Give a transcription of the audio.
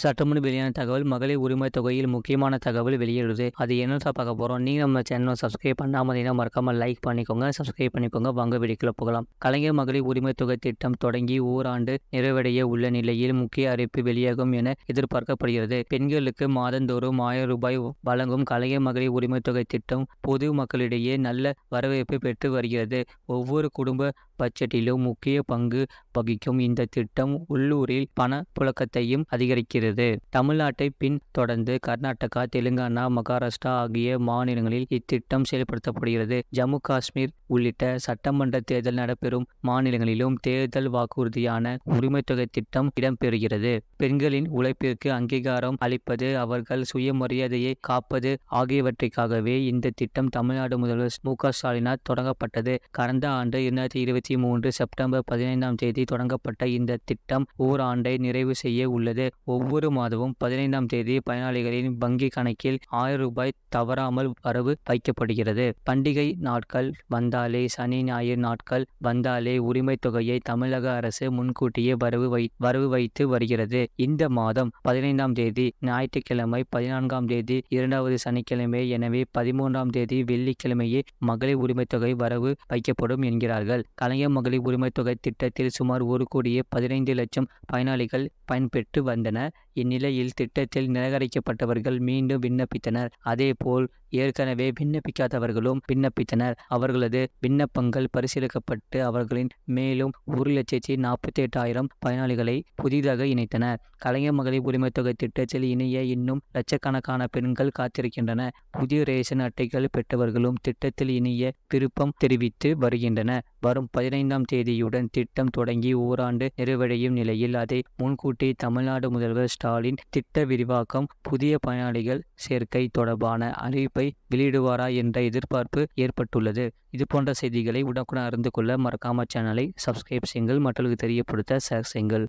சட்டமுன்னு வெளியான தகவல் மகளிர் உரிமை தொகையில் முக்கியமான தகவல் வெளியிடுது அது என்ன பார்க்க போகிறோம் நீ நம்ம சேனல் சப்ஸ்கிரைப் பண்ணாமல் மறக்காமல் லைக் பண்ணிக்கோங்க சப்ஸ்கிரைப் பண்ணிக்கோங்க வாங்க வெடிக்கல போகலாம் கலைஞர் மகளிர் உரிமை தொகை திட்டம் தொடங்கி ஓராண்டு நிறைவடைய உள்ள நிலையில் முக்கிய அறிவிப்பு வெளியாகும் என எதிர்பார்க்கப்படுகிறது பெண்களுக்கு மாதந்தோறும் ஆயிரம் ரூபாய் வழங்கும் கலைஞர் மகளிர் உரிமை தொகை திட்டம் பொது மக்களிடையே நல்ல வரவேற்பு பெற்று வருகிறது ஒவ்வொரு குடும்ப பட்ஜெட்டிலும் முக்கிய பங்கு வகிக்கும் இந்த திட்டம் உள்ளூரில் பண புழக்கத்தையும் அதிகரிக்கிறது தமிழ்நாட்டை பின் தொடர்ந்து கர்நாடகா தெலுங்கானா மகாராஷ்டிரா ஆகிய மாநிலங்களில் இத்திட்டம் செயல்படுத்தப்படுகிறது ஜம்மு காஷ்மீர் உள்ளிட்ட சட்டமன்ற தேர்தல் நடைபெறும் மாநிலங்களிலும் தேர்தல் வாக்குறுதியான உரிமைத்தொகை திட்டம் இடம்பெறுகிறது பெண்களின் உழைப்பிற்கு அங்கீகாரம் அளிப்பது அவர்கள் சுயமரியாதையை காப்பது ஆகியவற்றிற்காகவே இந்த திட்டம் தமிழ்நாடு முதல்வர் மு க ஸ்டாலினால் தொடங்கப்பட்டது கடந்த ஆண்டு இரண்டாயிரத்தி இருபத்தி மூன்று செப்டம்பர் பதினைந்தாம் தேதி தொடங்கப்பட்ட இந்த திட்டம் ஓராண்டை நிறைவு செய்ய உள்ளது ஒவ்வொரு மாதமும் பதினைந்தாம் தேதி பயனாளிகளின் வங்கி கணக்கில் ஆயிரம் ரூபாய் தவறாமல் வரவு வைக்கப்படுகிறது பண்டிகை நாட்கள் வந்த வந்தாலே சனி ஞாயிறு நாட்கள் வந்தாலே உரிமை தொகையை தமிழக அரசு முன்கூட்டியே வரவு வை வரவு வைத்து வருகிறது இந்த மாதம் பதினைந்தாம் தேதி ஞாயிற்றுக்கிழமை பதினான்காம் தேதி இரண்டாவது சனிக்கிழமை எனவே பதிமூன்றாம் தேதி வெள்ளிக்கிழமையே மகளிர் உரிமை தொகை வரவு வைக்கப்படும் என்கிறார்கள் கலைஞர் மகளிர் உரிமை தொகை திட்டத்தில் சுமார் ஒரு கோடியே பதினைந்து லட்சம் பயனாளிகள் பயன்பெற்று வந்தனர் இந்நிலையில் திட்டத்தில் நிராகரிக்கப்பட்டவர்கள் மீண்டும் விண்ணப்பித்தனர் அதேபோல் ஏற்கனவே விண்ணப்பிக்காதவர்களும் விண்ணப்பித்தனர் அவர்களது விண்ணப்பங்கள் பரிசீலிக்கப்பட்டு அவர்களின் மேலும் ஒரு லட்சத்தி நாற்பத்தி எட்டாயிரம் பயனாளிகளை புதிதாக இணைத்தனர் கலைஞர் மகளிர் உரிமை தொகை திட்டத்தில் இணைய இன்னும் லட்சக்கணக்கான பெண்கள் காத்திருக்கின்றன புதிய ரேஷன் அட்டைகள் பெற்றவர்களும் திட்டத்தில் இணைய விருப்பம் தெரிவித்து வருகின்றனர் வரும் பதினைந்தாம் தேதியுடன் திட்டம் தொடங்கி ஓராண்டு நிறைவடையும் நிலையில் அதை முன்கூட்டி தமிழ்நாடு முதல்வர் ஸ்டாலின் திட்ட விரிவாக்கம் புதிய பயனாளிகள் சேர்க்கை தொடர்பான அறிவிப்பை வெளியிடுவாரா என்ற எதிர்பார்ப்பு ஏற்பட்டுள்ளது இது போன்ற செய்திகளை உடனுக்குடன் அறிந்து கொள்ள மறக்காம சேனலை சப்ஸ்கிரைப் செய்யுங்கள் மற்றவர்களுக்கு தெரியப்படுத்த ஷேர் செய்யுங்கள்